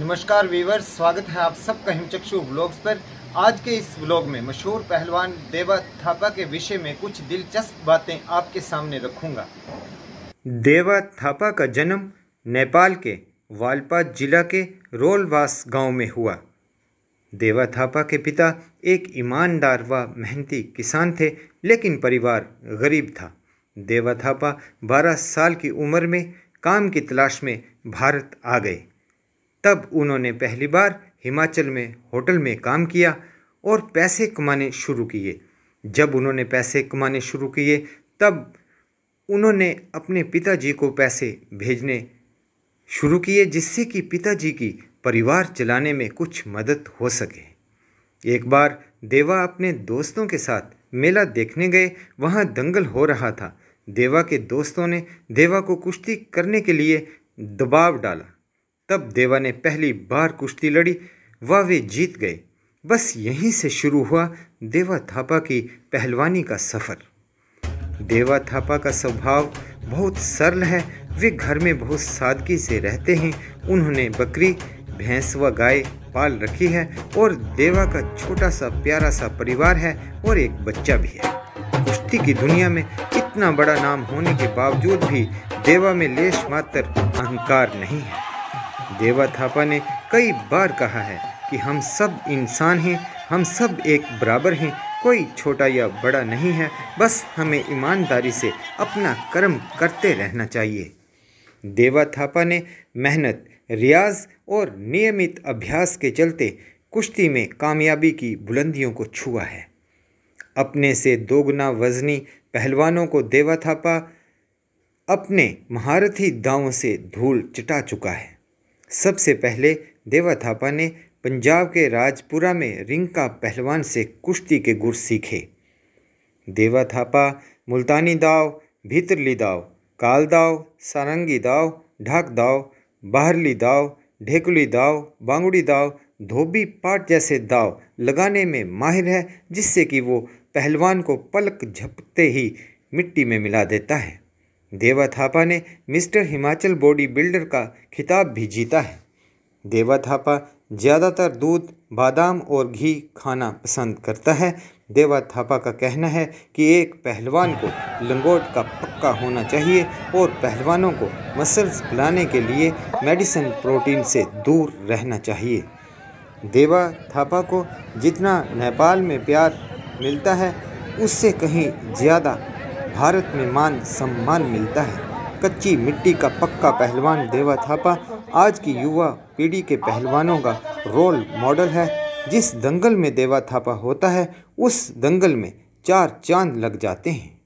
नमस्कार वीवर स्वागत है आप सबका हिमचक्षु ब्लॉग्स पर आज के इस ब्लॉग में मशहूर पहलवान देवा थापा के विषय में कुछ दिलचस्प बातें आपके सामने रखूंगा देवा थापा का जन्म नेपाल के वालपात जिला के रोलवास गांव में हुआ देवा थापा के पिता एक ईमानदार व मेहनती किसान थे लेकिन परिवार गरीब था देवा थापा बारह साल की उम्र में काम की तलाश में भारत आ गए तब उन्होंने पहली बार हिमाचल में होटल में काम किया और पैसे कमाने शुरू किए जब उन्होंने पैसे कमाने शुरू किए तब उन्होंने अपने पिताजी को पैसे भेजने शुरू किए जिससे कि पिताजी की परिवार चलाने में कुछ मदद हो सके एक बार देवा अपने दोस्तों के साथ मेला देखने गए वहाँ दंगल हो रहा था देवा के दोस्तों ने देवा को कुश्ती करने के लिए दबाव डाला तब देवा ने पहली बार कुश्ती लड़ी व वे जीत गए बस यहीं से शुरू हुआ देवा थापा की पहलवानी का सफ़र देवा थापा का स्वभाव बहुत सरल है वे घर में बहुत सादगी से रहते हैं उन्होंने बकरी भैंस व गाय पाल रखी है और देवा का छोटा सा प्यारा सा परिवार है और एक बच्चा भी है कुश्ती की दुनिया में इतना बड़ा नाम होने के बावजूद भी देवा में लेश मात्र अहंकार नहीं है देवा थापा ने कई बार कहा है कि हम सब इंसान हैं हम सब एक बराबर हैं कोई छोटा या बड़ा नहीं है बस हमें ईमानदारी से अपना कर्म करते रहना चाहिए देवा थापा ने मेहनत रियाज और नियमित अभ्यास के चलते कुश्ती में कामयाबी की बुलंदियों को छुआ है अपने से दोगुना वजनी पहलवानों को देवा थापा अपने महारथी दावों से धूल चटा चुका है सबसे पहले देवा थापा ने पंजाब के राजपुरा में रिंका पहलवान से कुश्ती के गुर सीखे देवा थापा मुल्तानी दाव भीतरली दाव काल दाव सारंगी दाव ढाक दाव बाहरली दाव ढेकुली दाव बांगुड़ी दाव धोबी पाट जैसे दाव लगाने में माहिर है जिससे कि वो पहलवान को पलक झपकते ही मिट्टी में मिला देता है देवा थापा ने मिस्टर हिमाचल बॉडी बिल्डर का खिताब भी जीता है देवा थापा ज़्यादातर दूध बादाम और घी खाना पसंद करता है देवा थापा का कहना है कि एक पहलवान को लंगोट का पक्का होना चाहिए और पहलवानों को मसल्स बनाने के लिए मेडिसिन प्रोटीन से दूर रहना चाहिए देवा थापा को जितना नेपाल में प्यार मिलता है उससे कहीं ज़्यादा भारत में मान सम्मान मिलता है कच्ची मिट्टी का पक्का पहलवान देवा थापा आज की युवा पीढ़ी के पहलवानों का रोल मॉडल है जिस दंगल में देवा थापा होता है उस दंगल में चार चांद लग जाते हैं